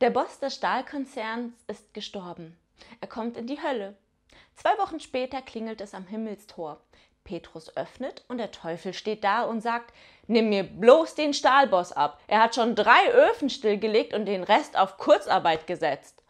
Der Boss des Stahlkonzerns ist gestorben. Er kommt in die Hölle. Zwei Wochen später klingelt es am Himmelstor. Petrus öffnet und der Teufel steht da und sagt, nimm mir bloß den Stahlboss ab. Er hat schon drei Öfen stillgelegt und den Rest auf Kurzarbeit gesetzt.